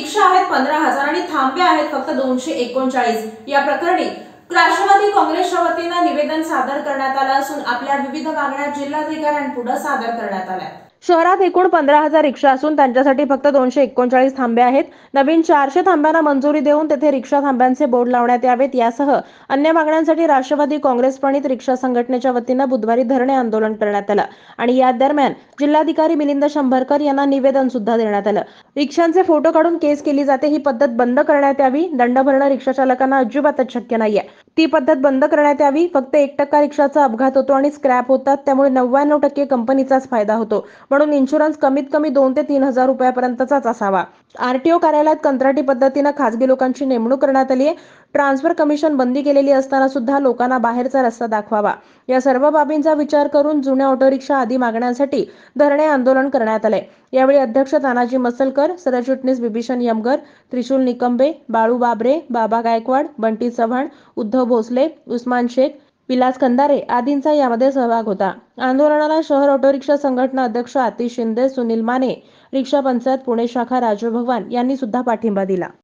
रिक्षा आहेत पंधरा हजार आणि थांबे आहेत फक्त दोनशे एकोणचाळीस या प्रकरणी राष्ट्रवादी काँग्रेसच्या वतीनं निवेदन सादर करण्यात आलं असून आपल्या विविध मागण्या जिल्हाधिकाऱ्यांपुढे सादर करण्यात आल्या शहरात एकूण पंधरा हजार रिक्षा असून त्यांच्यासाठी फक्त दोनशे एकोणचाळीस थांबे आहेत नवीन चारशे थांब्यांना मंजुरी देऊन तेथे रिक्षा थांब्यांचे बोर्ड लावण्यात यावेत यासह अन्य मागण्यांसाठी राष्ट्रवादी काँग्रेस प्रणित रिक्षा संघटनेच्या वतीनं बुधवारी धरणे आंदोलन करण्यात आलं आणि या दरम्यान जिल्हाधिकारी मिलिंद शंभरकर यांना निवेदन सुद्धा देण्यात आलं रिक्षांचे फोटो काढून केस केली जाते ही पद्धत बंद करण्यात यावी दंड भरणं रिक्षा चालकांना अजिबातच शक्य नाहीये ती पद्धत बंद करण्यात यावी फक्त एक टक्का रिक्षाचा अपघात होतो आणि स्क्रॅप होतात त्यामुळे नव्याण्णव टक्के कंपनीचाच फायदा होतो म्हणून इन्शुरन्स कमीत कमी दोन ते तीन हजार रुपयापर्यंतचाच असावा आरटीओ कार्यालयात कंत्राटी पद्धतीनं खासगी लोकांची नेमणूक करण्यात आली आहे ट्रान्सफर कमिशन बंदी केलेली असताना सुद्धा लोकांना बाहेरचा रस्ता दाखवावा या सर्व बाबींचा विचार करून जुन्या ऑटो रिक्षा आदी मागण्यांसाठी धरणे आंदोलन करण्यात आले यावेळी अध्यक्ष तानाजी मसलकर सरचिटणीस बिभीषण यमगर त्रिशूल निकंबे बाळू बाबरे बाबा गायकवाड बंटी चव्हाण उद्धव भोसले उस्मान शेख विलास कंदारे आदींचा यामध्ये सहभाग होता आंदोलनाला शहर ऑटो रिक्षा संघटना अध्यक्ष आतिश शिंदे सुनील माने रिक्षा पंचायत पुणे शाखा राजू भगवान यांनी सुद्धा पाठिंबा दिला